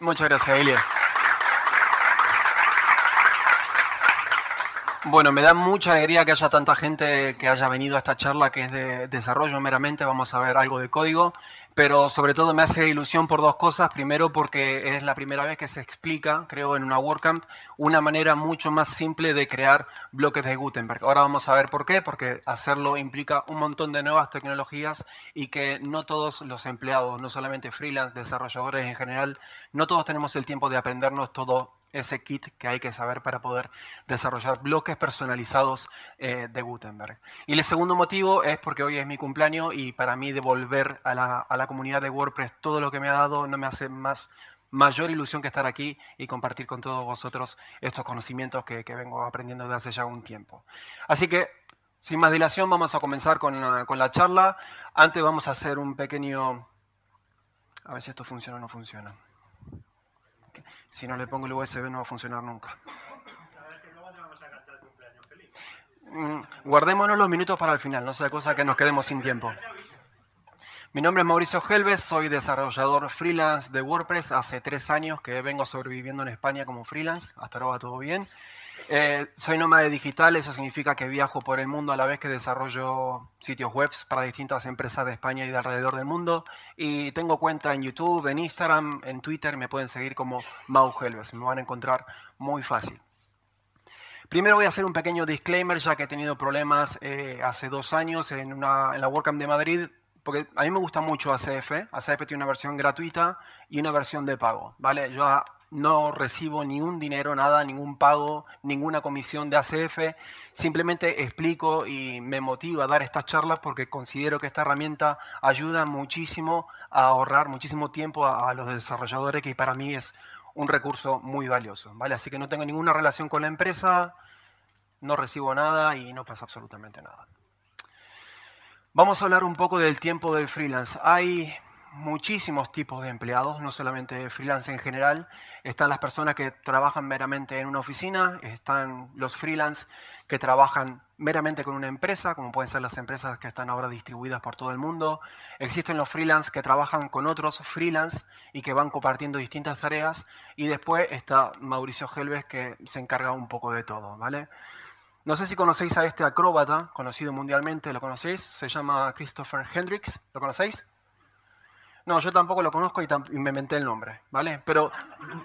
Muchas gracias, Elia. Bueno, me da mucha alegría que haya tanta gente que haya venido a esta charla que es de desarrollo meramente. Vamos a ver algo de código pero sobre todo me hace ilusión por dos cosas. Primero, porque es la primera vez que se explica, creo, en una WordCamp, una manera mucho más simple de crear bloques de Gutenberg. Ahora vamos a ver por qué, porque hacerlo implica un montón de nuevas tecnologías y que no todos los empleados, no solamente freelance, desarrolladores en general, no todos tenemos el tiempo de aprendernos todo ese kit que hay que saber para poder desarrollar bloques personalizados eh, de Gutenberg. Y el segundo motivo es porque hoy es mi cumpleaños y para mí devolver a la, comunidad de WordPress todo lo que me ha dado no me hace más mayor ilusión que estar aquí y compartir con todos vosotros estos conocimientos que, vengo aprendiendo desde hace ya un tiempo. Así que, sin más dilación, vamos a comenzar con con la charla. Antes vamos a hacer un pequeño... A ver si esto funciona o no funciona. Si no le pongo el USB no va a funcionar nunca. Mm, guardémonos los minutos para el final, no sea cosa que nos quedemos sin tiempo. Mi nombre es Mauricio Helves, soy desarrollador freelance de WordPress. Hace tres años que vengo sobreviviendo en España como freelance. Hasta ahora va todo bien. Eh, soy nómada digital, eso significa que viajo por el mundo a la vez que desarrollo sitios web para distintas empresas de España y de alrededor del mundo. Y tengo cuenta en YouTube, en Instagram, en Twitter, me pueden seguir como Mau Helves, me van a encontrar muy fácil. Primero voy a hacer un pequeño disclaimer, ya que he tenido problemas eh, hace dos años en, la WordCamp de Madrid, porque a mí me gusta mucho ACF. ACF tiene una versión gratuita y una versión de pago, ¿vale? Yo no recibo ningún dinero, nada, ningún pago, ninguna comisión de ACF. Simplemente explico y me motiva a dar estas charlas porque considero que esta herramienta ayuda muchísimo a ahorrar muchísimo tiempo a, los desarrolladores, que para mí es un recurso muy valioso. ¿vale? Así que no tengo ninguna relación con la empresa, no recibo nada y no pasa absolutamente nada. Vamos a hablar un poco del tiempo del freelance. Hay muchísimos tipos de empleados, no solamente freelance en general. Están las personas que trabajan meramente en una oficina, están los freelance que trabajan meramente con una empresa, como pueden ser las empresas que están ahora distribuidas por todo el mundo. Existen los freelance que trabajan con otros freelance y que van compartiendo distintas tareas. Y después está Mauricio Helves que se encarga un poco de todo, ¿vale? No sé si conocéis a este acróbata, conocido mundialmente, ¿lo conocéis? Se llama Christopher Hendricks, ¿lo conocéis? No, yo tampoco lo conozco y, me inventé el nombre, ¿vale? Pero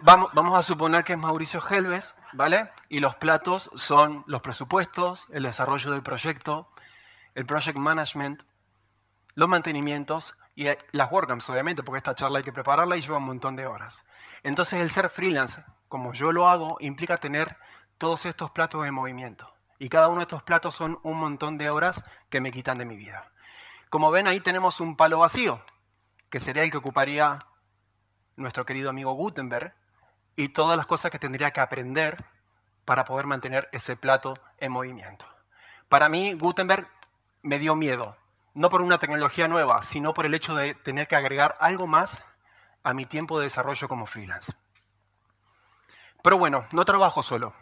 vamos, a suponer que es Mauricio Helves, ¿vale? Y los platos son los presupuestos, el desarrollo del proyecto, el project management, los mantenimientos y eh, las WordCamps, obviamente, porque esta charla hay que prepararla y lleva un montón de horas. Entonces, el ser freelance, como yo lo hago, implica tener todos estos platos en movimiento. Y cada uno de estos platos son un montón de horas que me quitan de mi vida. Como ven, ahí tenemos un palo vacío, que sería el que ocuparía nuestro querido amigo Gutenberg, y todas las cosas que tendría que aprender para poder mantener ese plato en movimiento. Para mí, Gutenberg me dio miedo, no por una tecnología nueva, sino por el hecho de tener que agregar algo más a mi tiempo de desarrollo como freelance. Pero bueno, no trabajo solo,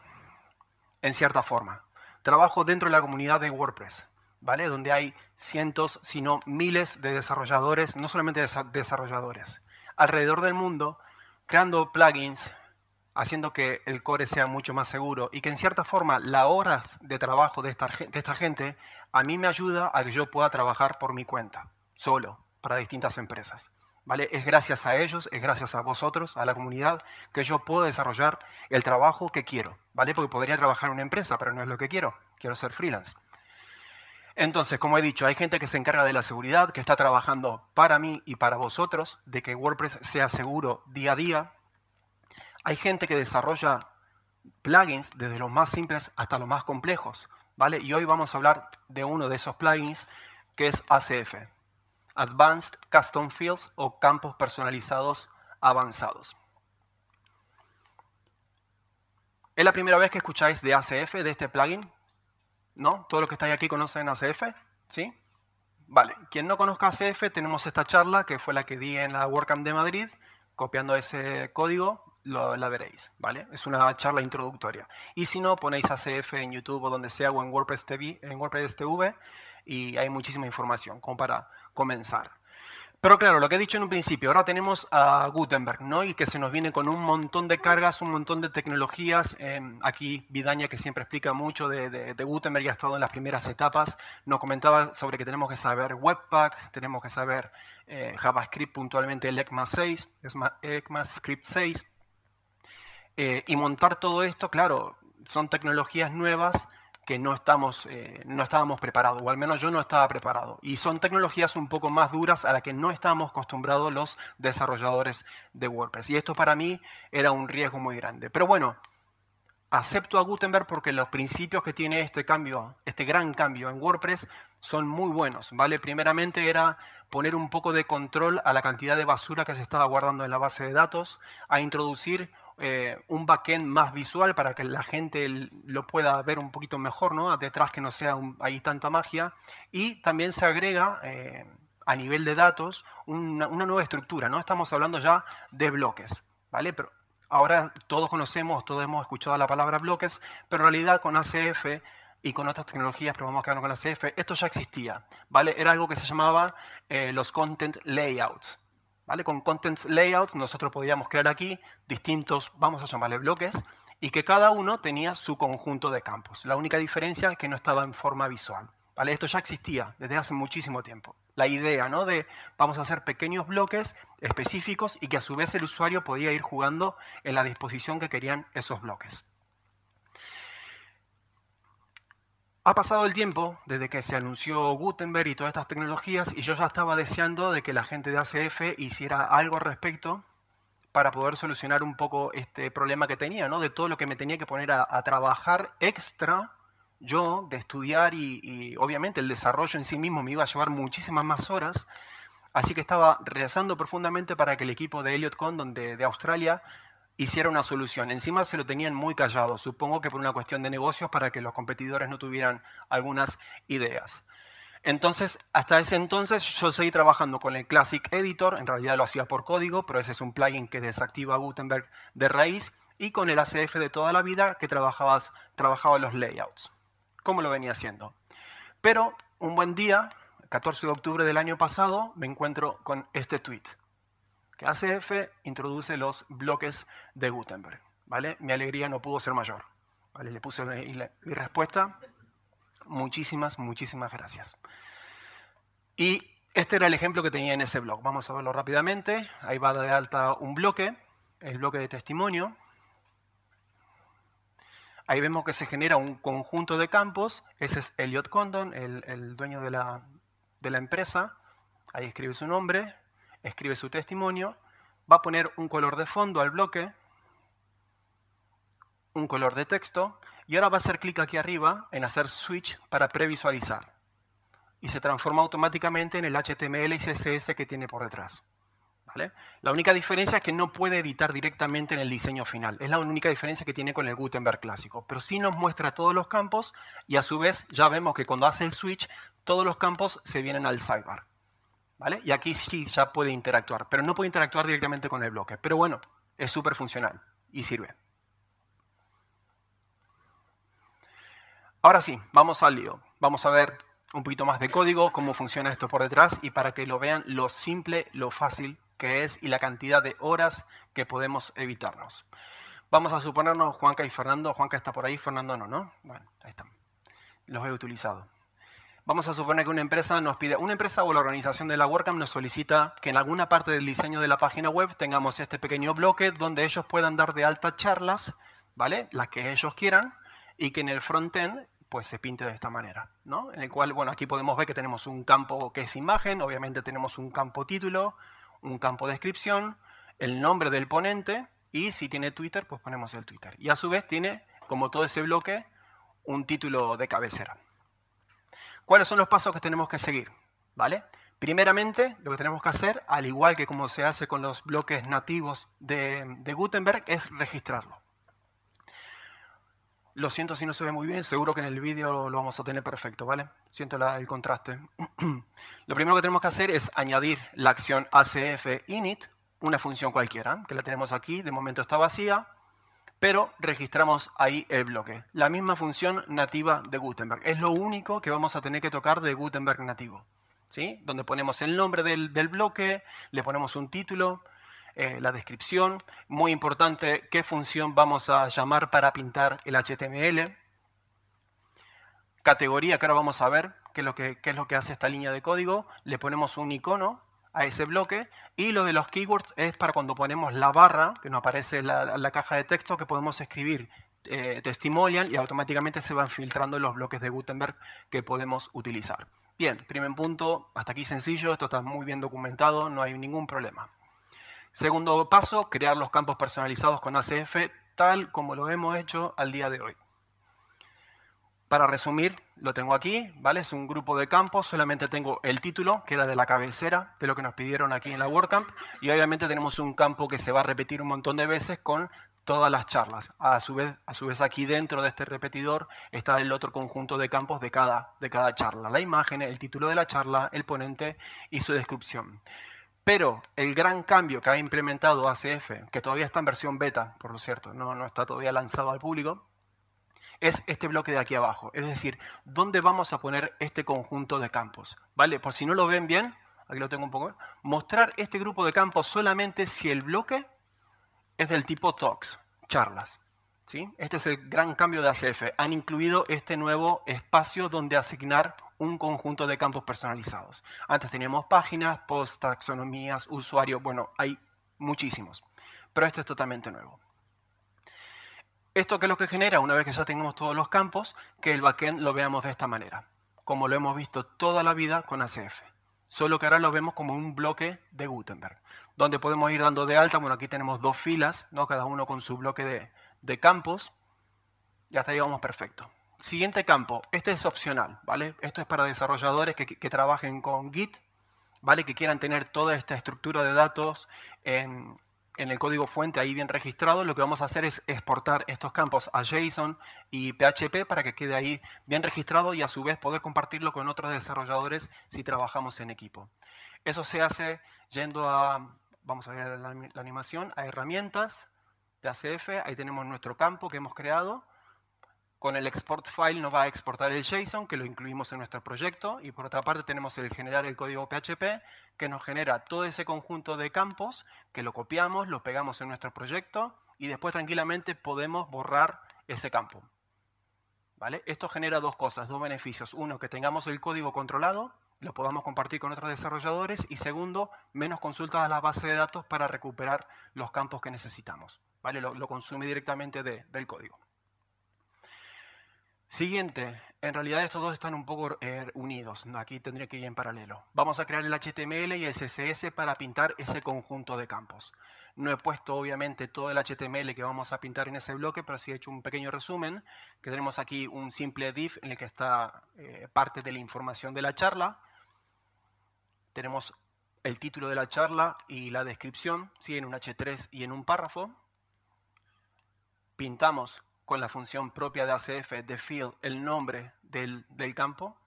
en cierta forma. Trabajo dentro de la comunidad de WordPress, ¿vale? Donde hay cientos, sino miles de desarrolladores, no solamente desarrolladores, alrededor del mundo, creando plugins, haciendo que el core sea mucho más seguro y que en cierta forma las horas de trabajo de esta, de esta gente a mí me ayuda a que yo pueda trabajar por mi cuenta, solo, para distintas empresas. ¿Vale? Es gracias a ellos, es gracias a vosotros, a la comunidad, que yo puedo desarrollar el trabajo que quiero, ¿vale? Porque podría trabajar en una empresa, pero no es lo que quiero, quiero ser freelance. Entonces, como he dicho, hay gente que se encarga de la seguridad, que está trabajando para mí y para vosotros, de que WordPress sea seguro día a día. Hay gente que desarrolla plugins desde los más simples hasta los más complejos, ¿vale? Y hoy vamos a hablar de uno de esos plugins, que es ACF, Advanced Custom Fields o Campos Personalizados Avanzados. Es la primera vez que escucháis de ACF, de este plugin, ¿No? Todos los que estáis aquí conocen ACF, ¿sí? Vale, quien no conozca ACF, tenemos esta charla que fue la que di en la WordCamp de Madrid. Copiando ese código, la veréis, ¿vale? Es una charla introductoria. Y si no, ponéis ACF en YouTube o donde sea o en WordPress TV, en WordPress TV y hay muchísima información como para comenzar. Pero claro, lo que he dicho en un principio, ahora tenemos a Gutenberg, ¿no? Y que se nos viene con un montón de cargas, un montón de tecnologías. Em, aquí Vidaña, que siempre explica mucho de, Gutenberg ya ha estado en las primeras etapas, nos comentaba sobre que tenemos que saber Webpack, tenemos que saber eh, JavaScript puntualmente, el ECMA 6, ECMAScript 6. Eh, y montar todo esto, claro, son tecnologías nuevas que no, eh, no estábamos preparados, o al menos yo no estaba preparado. Y son tecnologías un poco más duras a las que no estábamos acostumbrados los desarrolladores de WordPress. Y esto para mí era un riesgo muy grande. Pero bueno, acepto a Gutenberg porque los principios que tiene este cambio, este gran cambio en WordPress, son muy buenos. ¿vale? Primeramente era poner un poco de control a la cantidad de basura que se estaba guardando en la base de datos, a introducir eh, un backend más visual para que la gente lo pueda ver un poquito mejor, ¿no? Detrás que no sea ahí tanta magia. Y también se agrega eh, a nivel de datos una, nueva estructura, ¿no? Estamos hablando ya de bloques, ¿vale? Pero ahora todos conocemos, todos hemos escuchado la palabra bloques, pero en realidad con ACF y con otras tecnologías, pero vamos a quedarnos con ACF, esto ya existía, ¿vale? Era algo que se llamaba eh, los content layouts. Con content layout nosotros podíamos crear aquí distintos, vamos a llamarle bloques, y que cada uno tenía su conjunto de campos. La única diferencia es que no estaba en forma visual. Esto ya existía desde hace muchísimo tiempo. La idea ¿no? de vamos a hacer pequeños bloques específicos y que a su vez el usuario podía ir jugando en la disposición que querían esos bloques. Ha pasado el tiempo desde que se anunció Gutenberg y todas estas tecnologías y yo ya estaba deseando de que la gente de ACF hiciera algo al respecto para poder solucionar un poco este problema que tenía, ¿no? De todo lo que me tenía que poner a, trabajar extra yo, de estudiar y, obviamente el desarrollo en sí mismo me iba a llevar muchísimas más horas. Así que estaba rezando profundamente para que el equipo de Elliot Con, de Australia, hiciera una solución. Encima se lo tenían muy callado, supongo que por una cuestión de negocios para que los competidores no tuvieran algunas ideas. Entonces, hasta ese entonces yo seguí trabajando con el Classic Editor, en realidad lo hacía por código, pero ese es un plugin que desactiva Gutenberg de raíz, y con el ACF de toda la vida que trabajabas, trabajaba los layouts, como lo venía haciendo. Pero un buen día, 14 de octubre del año pasado, me encuentro con este tweet que ACF introduce los bloques de Gutenberg. ¿vale? Mi alegría no pudo ser mayor. Le puse mi, respuesta. Muchísimas, muchísimas gracias. Y este era el ejemplo que tenía en ese blog. Vamos a verlo rápidamente. Ahí va de alta un bloque, el bloque de testimonio. Ahí vemos que se genera un conjunto de campos. Ese es Elliot Condon, el, dueño de la, de la empresa. Ahí escribe su nombre, escribe su testimonio, va a poner un color de fondo al bloque, un color de texto, y ahora va a hacer clic aquí arriba en hacer switch para previsualizar. Y se transforma automáticamente en el HTML y CSS que tiene por detrás. La única diferencia es que no puede editar directamente en el diseño final. Es la única diferencia que tiene con el Gutenberg clásico. Pero sí nos muestra todos los campos y a su vez ya vemos que cuando hace el switch, todos los campos se vienen al sidebar. Y aquí sí ya puede interactuar, pero no puede interactuar directamente con el bloque. Pero bueno, es súper funcional y sirve. Ahora sí, vamos al lío. Vamos a ver un poquito más de código, cómo funciona esto por detrás y para que lo vean lo simple, lo fácil que es y la cantidad de horas que podemos evitarnos. Vamos a suponernos Juanca y Fernando. Juanca está por ahí, Fernando no, ¿no? Bueno, ahí están. Los he utilizado. Vamos a suponer que una empresa nos pide, una empresa o la organización de la WordCamp nos solicita que en alguna parte del diseño de la página web tengamos este pequeño bloque donde ellos puedan dar de alta charlas, ¿vale? Las que ellos quieran y que en el frontend pues se pinte de esta manera, ¿no? En el cual, bueno, aquí podemos ver que tenemos un campo que es imagen, obviamente tenemos un campo título, un campo descripción, el nombre del ponente y si tiene Twitter, pues ponemos el Twitter. Y a su vez tiene, como todo ese bloque, un título de cabecera. ¿Cuáles son los pasos que tenemos que seguir? ¿Vale? Primeramente, lo que tenemos que hacer, al igual que como se hace con los bloques nativos de, Gutenberg, es registrarlo. Lo siento si no se ve muy bien, seguro que en el vídeo lo vamos a tener perfecto, ¿vale? Siento el contraste. lo primero que tenemos que hacer es añadir la acción acf init, una función cualquiera, que la tenemos aquí, de momento está vacía, pero registramos ahí el bloque. La misma función nativa de Gutenberg. Es lo único que vamos a tener que tocar de Gutenberg nativo. ¿sí? Donde ponemos el nombre del, bloque, le ponemos un título, eh, la descripción. Muy importante, qué función vamos a llamar para pintar el HTML. Categoría, que ahora vamos a ver qué lo que, qué es lo que hace esta línea de código. Le ponemos un icono a ese bloque. Y lo de los keywords es para cuando ponemos la barra, que nos aparece la, la caja de texto, que podemos escribir eh, testimonial y automáticamente se van filtrando los bloques de Gutenberg que podemos utilizar. Bien, primer punto, hasta aquí sencillo, esto está muy bien documentado, no hay ningún problema. Segundo paso, crear los campos personalizados con ACF tal como lo hemos hecho al día de hoy. Para resumir, lo tengo aquí, ¿vale? Es un grupo de campos, solamente tengo el título, que era de la cabecera, de lo que nos pidieron aquí en la WordCamp, y obviamente tenemos un campo que se va a repetir un montón de veces con todas las charlas. A su vez, a su vez aquí dentro de este repetidor está el otro conjunto de campos de cada, de cada charla. La imagen, el título de la charla, el ponente y su descripción. Pero el gran cambio que ha implementado ACF, que todavía está en versión beta, por lo cierto, no, no está todavía lanzado al público, es este bloque de aquí abajo, es decir, dónde vamos a poner este conjunto de campos. ¿Vale? Por si no lo ven bien, aquí lo tengo un poco, mostrar este grupo de campos solamente si el bloque es del tipo talks, charlas. ¿Sí? Este es el gran cambio de ACF. Han incluido este nuevo espacio donde asignar un conjunto de campos personalizados. Antes teníamos páginas, post, taxonomías, usuarios, bueno, hay muchísimos. Pero esto es totalmente nuevo. Esto que es lo que genera, una vez que ya tengamos todos los campos, que el backend lo veamos de esta manera, como lo hemos visto toda la vida con ACF. Solo que ahora lo vemos como un bloque de Gutenberg, donde podemos ir dando de alta. Bueno, aquí tenemos dos filas, ¿no? cada uno con su bloque de, campos. Y hasta ahí vamos perfecto. Siguiente campo, este es opcional, ¿vale? Esto es para desarrolladores que, que trabajen con Git, ¿vale? Que quieran tener toda esta estructura de datos en en el código fuente ahí bien registrado, lo que vamos a hacer es exportar estos campos a JSON y PHP para que quede ahí bien registrado y a su vez poder compartirlo con otros desarrolladores si trabajamos en equipo. Eso se hace yendo a, vamos a ver la, animación, a herramientas de ACF, ahí tenemos nuestro campo que hemos creado, con el export file nos va a exportar el JSON, que lo incluimos en nuestro proyecto, y por otra parte tenemos el generar el código PHP, que nos genera todo ese conjunto de campos, que lo copiamos, lo pegamos en nuestro proyecto, y después tranquilamente podemos borrar ese campo. ¿Vale? Esto genera dos cosas, dos beneficios. Uno, que tengamos el código controlado, lo podamos compartir con otros desarrolladores, y segundo, menos consultas a la base de datos para recuperar los campos que necesitamos. ¿Vale? Lo, consume directamente del código. Siguiente, en realidad estos dos están un poco eh, unidos, aquí tendría que ir en paralelo. Vamos a crear el HTML y el CSS para pintar ese conjunto de campos. No he puesto obviamente todo el HTML que vamos a pintar en ese bloque, pero sí he hecho un pequeño resumen, que tenemos aquí un simple div en el que está eh, parte de la información de la charla. Tenemos el título de la charla y la descripción, ¿sí? en un H3 y en un párrafo. Pintamos con la función propia de ACF, de field, el nombre del, campo,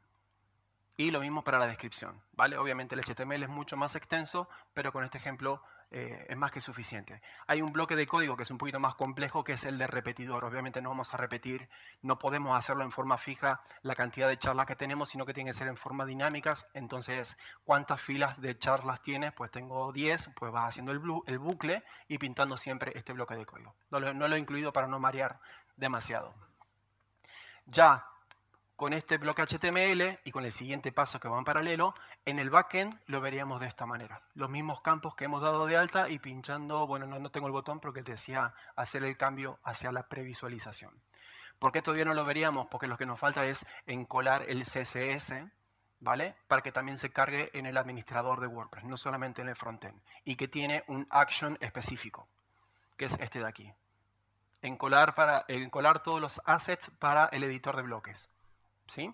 y lo mismo para la descripción, ¿vale? Obviamente el HTML es mucho más extenso, pero con este ejemplo eh, es más que suficiente. Hay un bloque de código que es un poquito más complejo, que es el de repetidor. Obviamente no vamos a repetir, no podemos hacerlo en forma fija la cantidad de charlas que tenemos, sino que tiene que ser en forma dinámicas. Entonces, ¿cuántas filas de charlas tienes? Pues tengo 10, pues vas haciendo el, bucle y pintando siempre este bloque de código. no lo he incluido para no marear demasiado. Ya con este bloque HTML y con el siguiente paso que va en paralelo, en el backend lo veríamos de esta manera. Los mismos campos que hemos dado de alta y pinchando, bueno, no, tengo el botón porque te decía hacer el cambio hacia la previsualización. ¿Por qué todavía no lo veríamos? Porque lo que nos falta es encolar el CSS, ¿vale? Para que también se cargue en el administrador de WordPress, no solamente en el frontend, y que tiene un action específico, que es este de aquí encolar, para, todos los assets para el editor de bloques. ¿sí?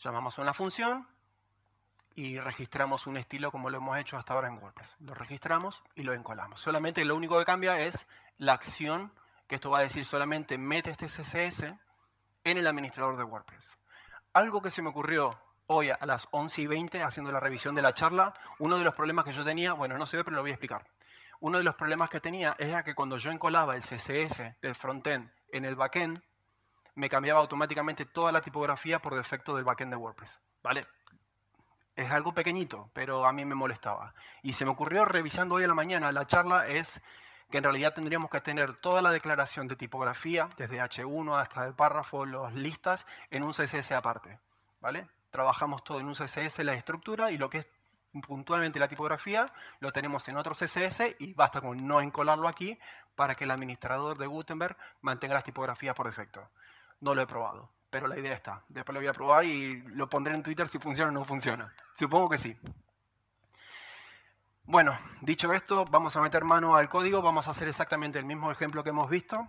Llamamos a una función y registramos un estilo como lo hemos hecho hasta ahora en WordPress. Lo registramos y lo encolamos. Solamente lo único que cambia es la acción, que esto va a decir solamente mete este CSS en el administrador de WordPress. Algo que se me ocurrió hoy a las 11 y 20 haciendo la revisión de la charla, uno de los problemas que yo tenía, bueno, no se ve, pero lo voy a explicar uno de los problemas que tenía era que cuando yo encolaba el CSS del frontend en el backend, me cambiaba automáticamente toda la tipografía por defecto del backend de WordPress. ¿Vale? Es algo pequeñito, pero a mí me molestaba. Y se me ocurrió, revisando hoy a la mañana la charla, es que en realidad tendríamos que tener toda la declaración de tipografía, desde H1 hasta el párrafo, las listas, en un CSS aparte. ¿Vale? Trabajamos todo en un CSS, la estructura y lo que es puntualmente la tipografía, lo tenemos en otro CSS y basta con no encolarlo aquí para que el administrador de Gutenberg mantenga las tipografías por defecto. No lo he probado, pero la idea está. Después lo voy a probar y lo pondré en Twitter si funciona o no funciona. Supongo que sí. Bueno, dicho esto, vamos a meter mano al código, vamos a hacer exactamente el mismo ejemplo que hemos visto,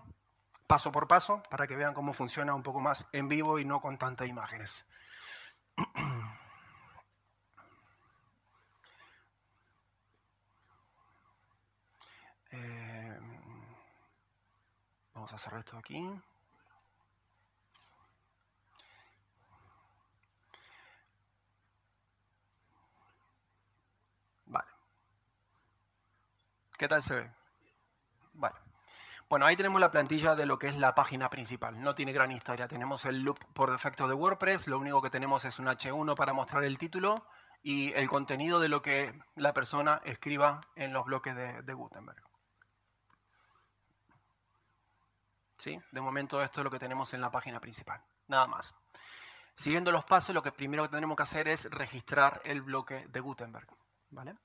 paso por paso, para que vean cómo funciona un poco más en vivo y no con tantas imágenes. Vamos a cerrar esto aquí. Vale. ¿Qué tal se ve? Vale. Bueno, ahí tenemos la plantilla de lo que es la página principal. No tiene gran historia. Tenemos el loop por defecto de WordPress. Lo único que tenemos es un H1 para mostrar el título y el contenido de lo que la persona escriba en los bloques de Gutenberg. ¿sí? De momento esto es lo que tenemos en la página principal, nada más. Siguiendo los pasos, lo que primero que tenemos que hacer es registrar el bloque de Gutenberg. ¿vale?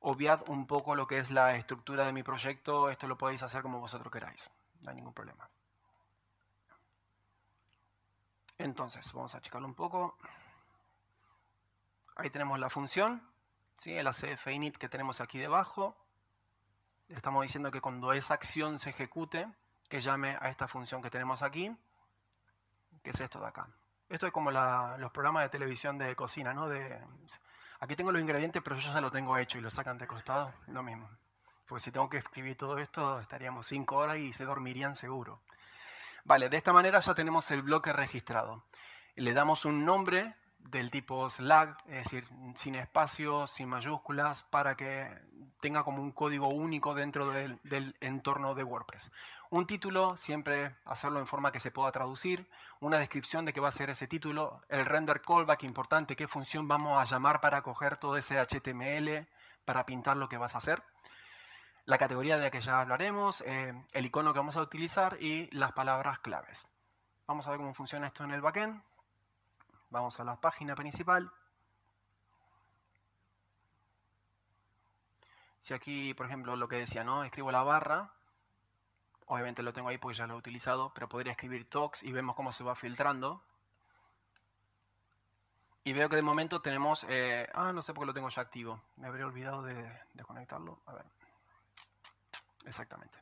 Obviad un poco lo que es la estructura de mi proyecto, esto lo podéis hacer como vosotros queráis, no hay ningún problema. Entonces, vamos a checarlo un poco. Ahí tenemos la función, ¿sí? el ACF init que tenemos aquí debajo. estamos diciendo que cuando esa acción se ejecute, que llame a esta función que tenemos aquí, que es esto de acá. Esto es como los programas de televisión de cocina, ¿no? De, aquí tengo los ingredientes, pero yo ya lo tengo hecho y lo sacan de costado, lo mismo. Porque si tengo que escribir todo esto, estaríamos cinco horas y se dormirían seguro. Vale, de esta manera ya tenemos el bloque registrado. Le damos un nombre del tipo slack, es decir, sin espacios, sin mayúsculas, para que tenga como un código único dentro del entorno de WordPress un título, siempre hacerlo en forma que se pueda traducir, una descripción de qué va a ser ese título, el render callback importante, qué función vamos a llamar para coger todo ese HTML, para pintar lo que vas a hacer, la categoría de la que ya hablaremos, eh, el icono que vamos a utilizar y las palabras claves. Vamos a ver cómo funciona esto en el backend. Vamos a la página principal. Si aquí, por ejemplo, lo que decía, ¿no? Escribo la barra, Obviamente lo tengo ahí porque ya lo he utilizado, pero podría escribir talks y vemos cómo se va filtrando. Y veo que de momento tenemos... Eh, ah, no sé por qué lo tengo ya activo. Me habría olvidado de, desconectarlo. conectarlo. A ver. Exactamente.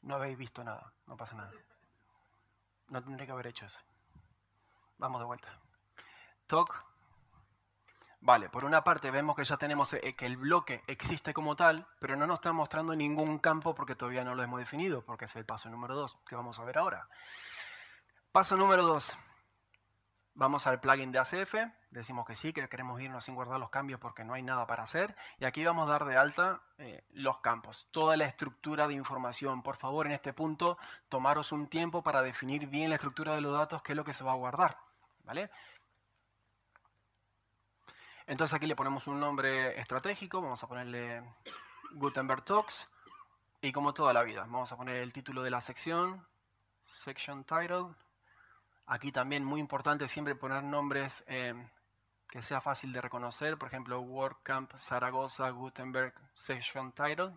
No habéis visto nada. No pasa nada. No tendría que haber hecho eso. Vamos de vuelta. Talk. Vale, por una parte vemos que ya tenemos eh, que el bloque existe como tal, pero no nos está mostrando ningún campo porque todavía no lo hemos definido, porque es el paso número 2 que vamos a ver ahora. Paso número 2. Vamos al plugin de ACF, decimos que sí, que queremos irnos sin guardar los cambios porque no hay nada para hacer. Y aquí vamos a dar de alta eh, los campos, toda la estructura de información. Por favor, en este punto, tomaros un tiempo para definir bien la estructura de los datos, qué es lo que se va a guardar. ¿vale? Entonces aquí le ponemos un nombre estratégico, vamos a ponerle Gutenberg Talks, y como toda la vida, vamos a poner el título de la sección, Section Title. Aquí también muy importante siempre poner nombres eh, que sea fácil de reconocer, por ejemplo, WordCamp Zaragoza Gutenberg Section Title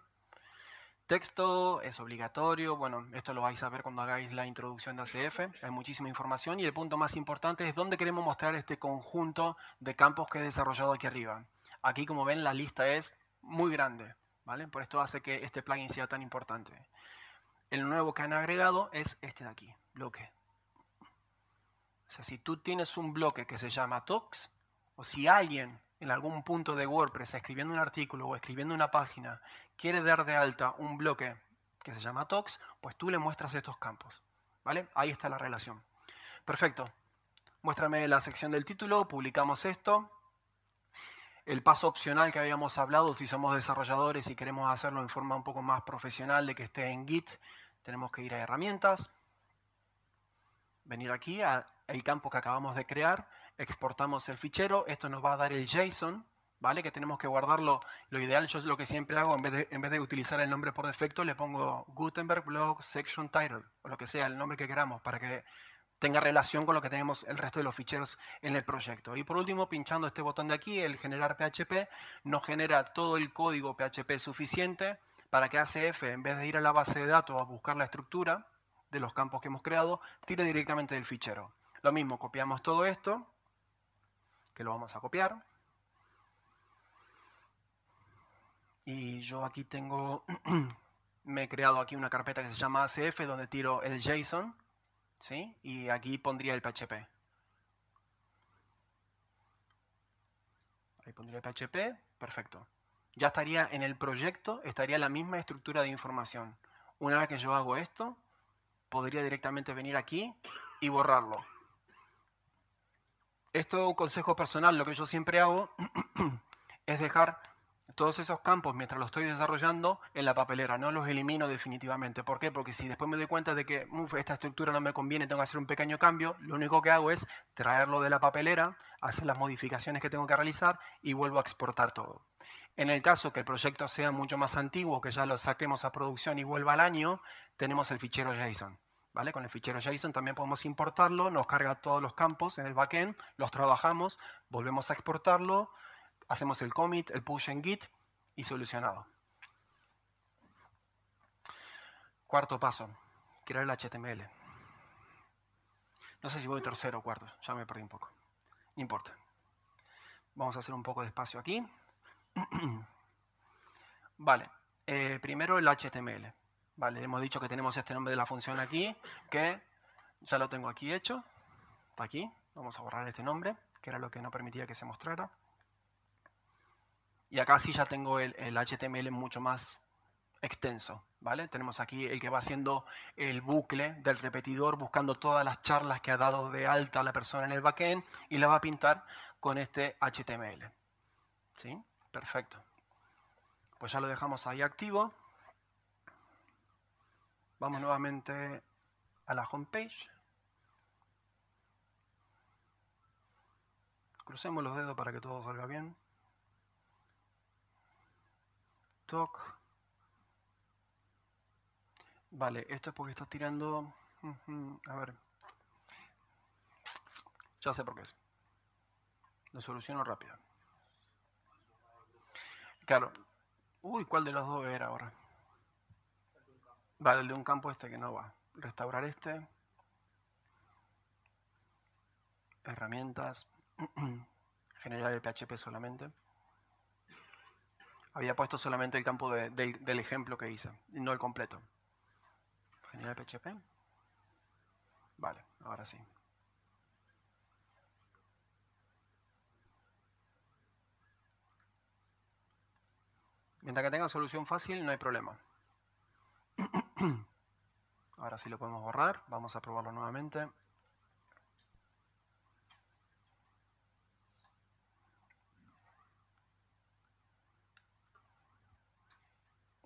texto, es obligatorio, bueno, esto lo vais a ver cuando hagáis la introducción de ACF, hay muchísima información y el punto más importante es dónde queremos mostrar este conjunto de campos que he desarrollado aquí arriba. Aquí, como ven, la lista es muy grande, ¿vale? Por esto hace que este plugin sea tan importante. El nuevo que han agregado es este de aquí, bloque. O sea, si tú tienes un bloque que se llama Tox, o si alguien en algún punto de WordPress escribiendo un artículo o escribiendo una página, quiere dar de alta un bloque que se llama tox, pues tú le muestras estos campos. ¿Vale? Ahí está la relación. Perfecto. Muéstrame la sección del título, publicamos esto. El paso opcional que habíamos hablado, si somos desarrolladores y queremos hacerlo en forma un poco más profesional de que esté en Git, tenemos que ir a herramientas, venir aquí al campo que acabamos de crear, exportamos el fichero, esto nos va a dar el JSON, ¿vale? Que tenemos que guardarlo, lo ideal, yo lo que siempre hago, en vez de, en vez de utilizar el nombre por defecto, le pongo Gutenberg Blog Section Title, o lo que sea, el nombre que queramos, para que tenga relación con lo que tenemos el resto de los ficheros en el proyecto. Y por último, pinchando este botón de aquí, el generar PHP, nos genera todo el código PHP suficiente para que ACF, en vez de ir a la base de datos a buscar la estructura de los campos que hemos creado, tire directamente del fichero. Lo mismo, copiamos todo esto, lo vamos a copiar. Y yo aquí tengo, me he creado aquí una carpeta que se llama ACF donde tiro el JSON, ¿sí? Y aquí pondría el PHP. Ahí pondría el PHP, perfecto. Ya estaría en el proyecto, estaría la misma estructura de información. Una vez que yo hago esto, podría directamente venir aquí y borrarlo. Esto un consejo personal, lo que yo siempre hago es dejar todos esos campos mientras los estoy desarrollando en la papelera, no los elimino definitivamente. ¿Por qué? Porque si después me doy cuenta de que esta estructura no me conviene, tengo que hacer un pequeño cambio, lo único que hago es traerlo de la papelera, hacer las modificaciones que tengo que realizar y vuelvo a exportar todo. En el caso que el proyecto sea mucho más antiguo, que ya lo saquemos a producción y vuelva al año, tenemos el fichero JSON. Con el fichero JSON también podemos importarlo, nos carga todos los campos en el backend, los trabajamos, volvemos a exportarlo, hacemos el commit, el push en Git y solucionado. Cuarto paso, crear el HTML. No sé si voy tercero o cuarto, ya me perdí un poco. No importa. Vamos a hacer un poco de espacio aquí. vale, eh, primero el HTML. Vale, hemos dicho que tenemos este nombre de la función aquí, que ya lo tengo aquí hecho. Está aquí. Vamos a borrar este nombre, que era lo que no permitía que se mostrara. Y acá sí ya tengo el, HTML mucho más extenso. ¿vale? Tenemos aquí el que va haciendo el bucle del repetidor, buscando todas las charlas que ha dado de alta la persona en el backend y la va a pintar con este HTML. ¿Sí? Perfecto. Pues ya lo dejamos ahí activo. Vamos nuevamente a la homepage. Crucemos los dedos para que todo salga bien. Toc. Vale, esto es porque estás tirando... A ver. Ya sé por qué es. Lo soluciono rápido. Claro. Uy, ¿cuál de los dos era ahora? Vale, el de un campo este que no va. Restaurar este. Herramientas. Generar el PHP solamente. Había puesto solamente el campo del, ejemplo que hice, no el completo. Generar el PHP. Vale, ahora sí. Mientras que tenga solución fácil, no hay problema. Ahora sí lo podemos borrar. Vamos a probarlo nuevamente.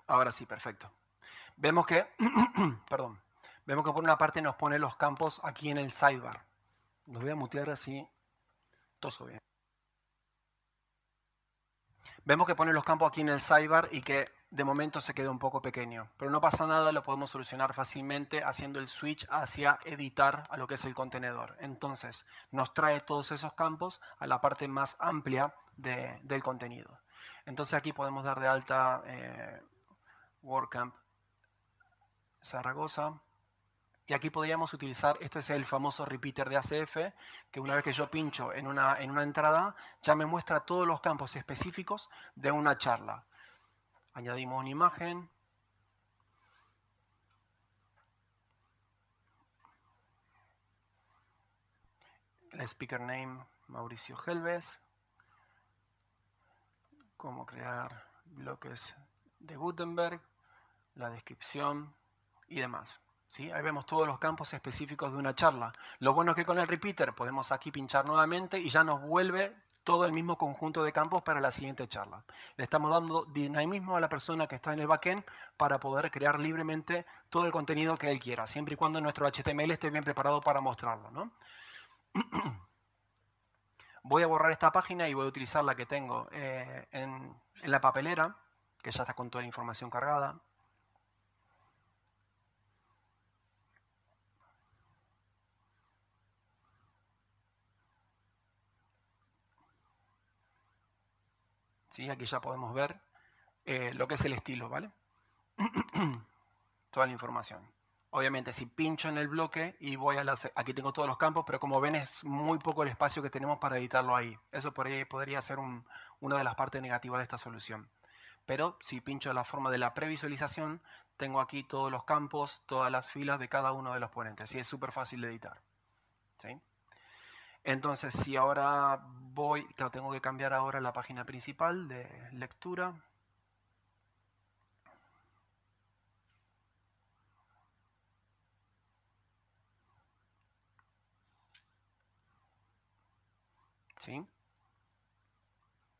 Ahora sí, perfecto. Vemos que, perdón, vemos que por una parte nos pone los campos aquí en el sidebar. Los voy a mutear así, todo bien. Vemos que pone los campos aquí en el sidebar y que de momento se queda un poco pequeño. Pero no pasa nada, lo podemos solucionar fácilmente haciendo el switch hacia editar a lo que es el contenedor. Entonces, nos trae todos esos campos a la parte más amplia del contenido. Entonces aquí podemos dar de alta eh, WordCamp Zaragoza. Y aquí podríamos utilizar, esto es el famoso repeater de ACF, que una vez que yo pincho en una, en una entrada, ya me muestra todos los campos específicos de una charla. Añadimos una imagen. El speaker name, Mauricio Helves. Cómo crear bloques de Gutenberg, la descripción y demás. Ahí vemos todos los campos específicos de una charla. Lo bueno es que con el repeater podemos aquí pinchar nuevamente y ya nos vuelve todo el mismo conjunto de campos para la siguiente charla. Le estamos dando dinamismo a la persona que está en el backend para poder crear libremente todo el contenido que él quiera, siempre y cuando nuestro HTML esté bien preparado para mostrarlo. voy a borrar esta página y voy a utilizar la que tengo eh, en, en la papelera, que ya está con toda la información cargada. Aquí ya podemos ver eh, lo que es el estilo, ¿vale? Toda la información. Obviamente, si pincho en el bloque y voy a las... Aquí tengo todos los campos, pero como ven es muy poco el espacio que tenemos para editarlo ahí. Eso por podría ser una de las partes negativas de esta solución. Pero si pincho la forma de la previsualización, tengo aquí todos los campos, todas las filas de cada uno de los ponentes. Y es súper fácil de editar. ¿Sí? Entonces, si ahora voy, tengo que cambiar ahora la página principal de lectura. ¿Sí?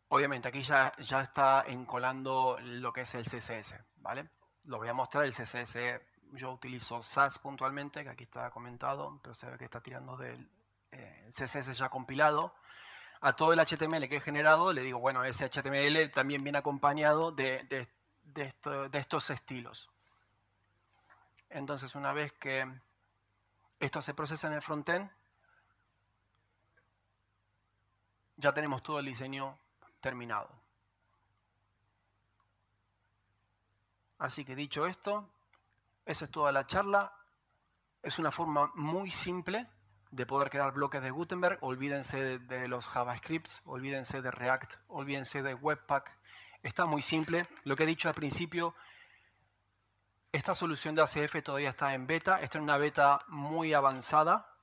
Obviamente aquí ya, ya está encolando lo que es el CSS, ¿vale? Lo voy a mostrar, el CSS yo utilizo SAS puntualmente, que aquí está comentado, pero se ve que está tirando del eh, CSS ya compilado, a todo el HTML que he generado, le digo, bueno, ese HTML también viene acompañado de, de estos estilos. Entonces, una vez que esto se procesa en el frontend, ya tenemos todo el diseño terminado. Así que dicho esto, esa es toda la charla. Es una forma muy simple de poder crear bloques de Gutenberg, olvídense de, los JavaScripts, olvídense de React, olvídense de Webpack. Está muy simple. Lo que he dicho al principio, esta solución de ACF todavía está en beta, está es una beta muy avanzada,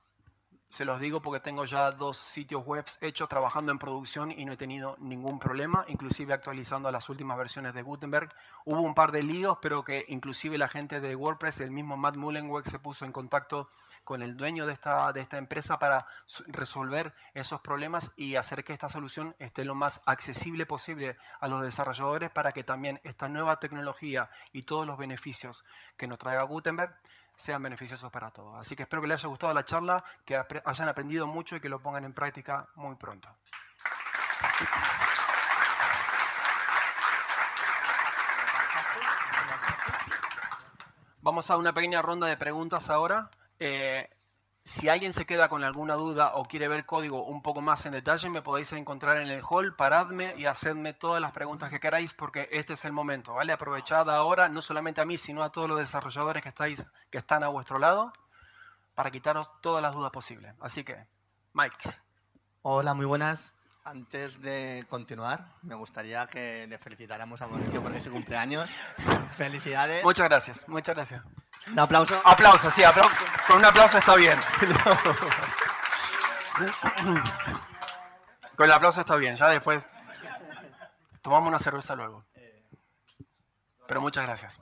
se los digo porque tengo ya dos sitios web hechos trabajando en producción y no he tenido ningún problema, inclusive actualizando las últimas versiones de Gutenberg. Hubo un par de líos, pero que inclusive la gente de WordPress, el mismo Matt Mullenweg, se puso en contacto con el dueño de esta, de esta empresa para resolver esos problemas y hacer que esta solución esté lo más accesible posible a los desarrolladores para que también esta nueva tecnología y todos los beneficios que nos traiga Gutenberg sean beneficiosos para todos. Así que espero que les haya gustado la charla, que hayan aprendido mucho y que lo pongan en práctica muy pronto. Vamos a una pequeña ronda de preguntas ahora. Eh, si alguien se queda con alguna duda o quiere ver código un poco más en detalle, me podéis encontrar en el hall, paradme y hacedme todas las preguntas que queráis porque este es el momento, ¿vale? Aprovechad ahora, no solamente a mí, sino a todos los desarrolladores que, estáis, que están a vuestro lado para quitaros todas las dudas posibles. Así que, Mike. Hola, muy buenas. Antes de continuar, me gustaría que le felicitáramos a Mauricio por ese cumpleaños. Felicidades. Muchas gracias, muchas gracias. ¿Un aplauso? Aplauso, sí, Con un aplauso está bien. Con el aplauso está bien, ya después tomamos una cerveza luego. Pero muchas gracias.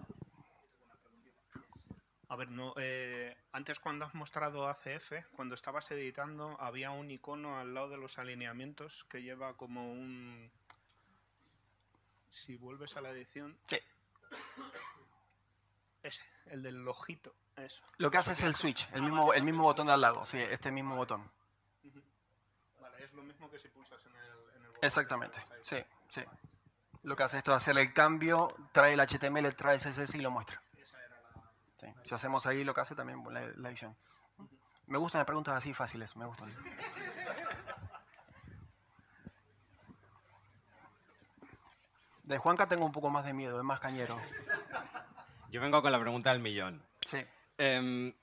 A ver, no, eh, antes cuando has mostrado ACF, cuando estabas editando, había un icono al lado de los alineamientos que lleva como un... Si vuelves a la edición... Sí. Ese el del ojito. Eso. Lo que hace es el switch, el, ah, mismo, el mismo botón de al lado, sí, este mismo botón. Vale, es lo mismo que si pulsas en el, este Exactamente, sí, sí. Lo que hace esto es hacer el cambio, trae el HTML, trae el CSS y lo muestra. sí. Si hacemos ahí lo que hace también la, edición. Me gustan las preguntas así fáciles, me gustan. De Juanca tengo un poco más de miedo, es más cañero. Yo vengo con la pregunta del millón. Sí. Em,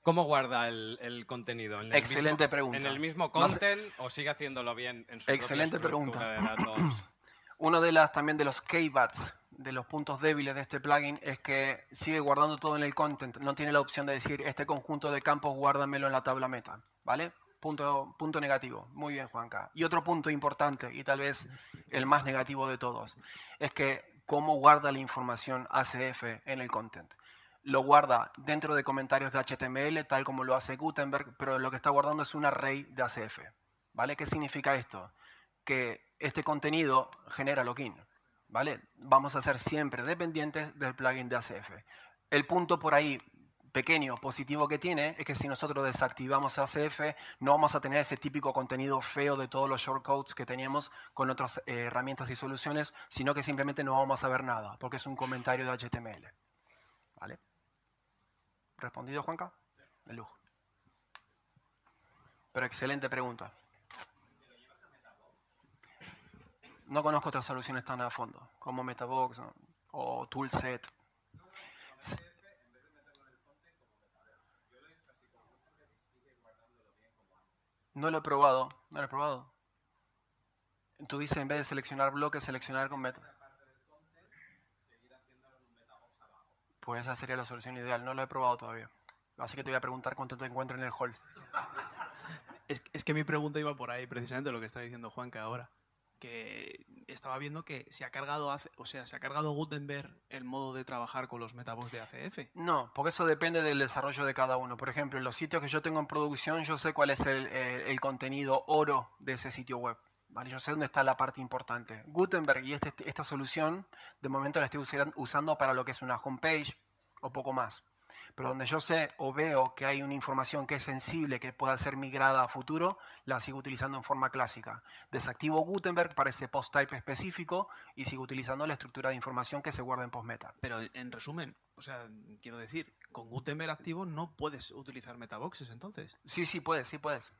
¿Cómo guarda el, contenido? ¿En el Excelente pregunta. ¿En el mismo content o sigue haciéndolo bien en su Excelente pregunta. Uno de las también de los KBATs, de los puntos débiles de este plugin, es que sigue guardando todo en el content. No tiene la opción de decir este conjunto de campos guárdamelo en la tabla meta. ¿Vale? Punto, punto negativo. Muy bien, Juanca. Y otro punto importante, y tal vez el más negativo de todos, es que cómo guarda la información ACF en el content. Lo guarda dentro de comentarios de HTML, tal como lo hace Gutenberg, pero lo que está guardando es un array de ACF. ¿vale? ¿Qué significa esto? Que este contenido genera login. ¿vale? Vamos a ser siempre dependientes del plugin de ACF. El punto por ahí pequeño positivo que tiene es que si nosotros desactivamos ACF, no vamos a tener ese típico contenido feo de todos los shortcodes que teníamos con otras eh, herramientas y soluciones, sino que simplemente no vamos a ver nada, porque es un comentario de HTML. ¿Vale? ¿Respondido, Juanca? De lujo. Pero excelente pregunta. No conozco otras soluciones tan a fondo, como Metabox o Toolset. No lo he probado, no lo he probado. Tú dices, en vez de seleccionar bloques, seleccionar con meta. Pues esa sería la solución ideal. No lo he probado todavía. Así que te voy a preguntar cuánto te encuentro en el hall. Es, es que mi pregunta iba por ahí, precisamente lo que está diciendo Juanca ahora que estaba viendo que se ha cargado, o sea, se ha cargado Gutenberg el modo de trabajar con los metabos de ACF. No, porque eso depende del desarrollo de cada uno. Por ejemplo, en los sitios que yo tengo en producción, yo sé cuál es el, contenido oro de ese sitio web. Vale, yo sé dónde está la parte importante. Gutenberg y este, esta solución, de momento la estoy usando para lo que es una homepage o poco más pero donde yo sé o veo que hay una información que es sensible, que pueda ser migrada a futuro, la sigo utilizando en forma clásica. Desactivo Gutenberg para ese post type específico y sigo utilizando la estructura de información que se guarda en post-meta. Pero en resumen, o sea, quiero decir, con Gutenberg activo no puedes utilizar metaboxes entonces. Sí, sí puedes, sí puedes.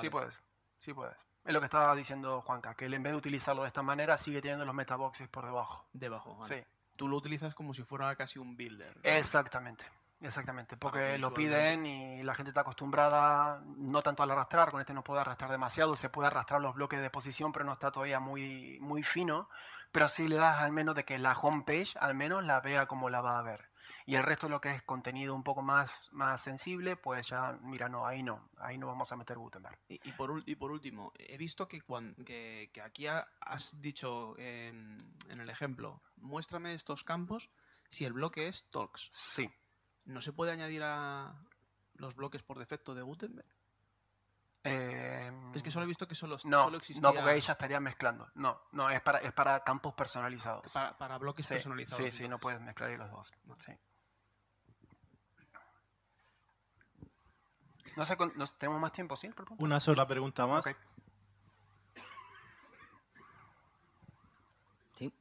Sí puedes, sí puedes. Es lo que estaba diciendo Juanca, que en vez de utilizarlo de esta manera sigue teniendo los metaboxes por debajo. Debajo, Juan. Tú lo utilizas como si fuera casi un builder. Exactamente. Exactamente, porque lo piden y la gente está acostumbrada no tanto al arrastrar, con este no puede arrastrar demasiado, se puede arrastrar los bloques de posición, pero no está todavía muy, muy fino, pero sí le das al menos de que la homepage al menos la vea como la va a ver. Y el resto de lo que es contenido un poco más, más sensible, pues ya, mira, no, ahí no, ahí no vamos a meter Gutenberg. Y, por, y por último, he visto que, cuando, que, aquí has dicho em, en el ejemplo, muéstrame estos campos si el bloque es talks. Sí. ¿no se puede añadir a los bloques por defecto de Gutenberg? Eh, es que solo he visto que solo, no, No, porque ahí ya estaría mezclando. No, no, es para, campos personalizados. Para, para bloques personalizados. Sí, sí, no puedes mezclar los dos. No. No sé, ¿tenemos más tiempo, sí? Una sola pregunta más. Sí.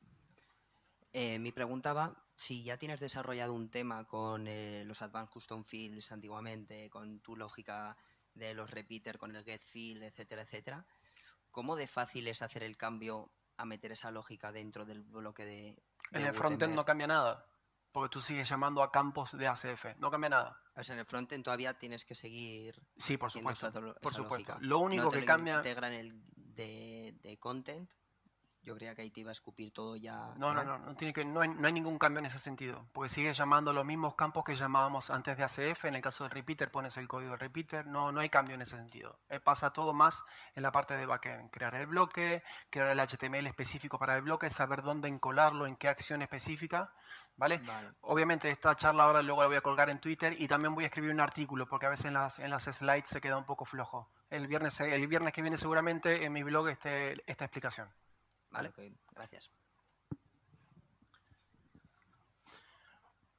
Eh, mi pregunta va si ya tienes desarrollado un tema con eh, los Advanced Custom Fields antiguamente, con tu lógica de los repeater, con el get field, etcétera, etcétera, ¿cómo de fácil es hacer el cambio a meter esa lógica dentro del bloque de... en el frontend no cambia nada, porque tú sigues llamando a campos de ACF, no cambia nada. O sea, en el frontend todavía tienes que seguir... Sí, por supuesto. por supuesto. Lo único que cambia... Integran el de, de content yo creía que te iba a escupir todo ya. No, no, no, no, tiene que, no, hay, ningún cambio en ese sentido, porque sigue llamando los mismos campos que llamábamos antes de ACF. En el caso del repeater pones el código del repeater, no, no hay cambio en ese sentido. Eh, pasa todo más en la parte de backend: crear el bloque, crear el HTML específico para el bloque, saber dónde encolarlo, en qué acción específica. ¿Vale? Obviamente esta charla ahora luego la voy a colgar en Twitter y también voy a escribir un artículo porque a veces en las, en las slides se queda un poco flojo. El viernes, el viernes que viene seguramente en mi blog esté esta explicación. ¿Vale? gracias.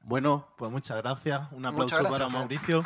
Bueno, pues muchas gracias. Un aplauso para Mauricio.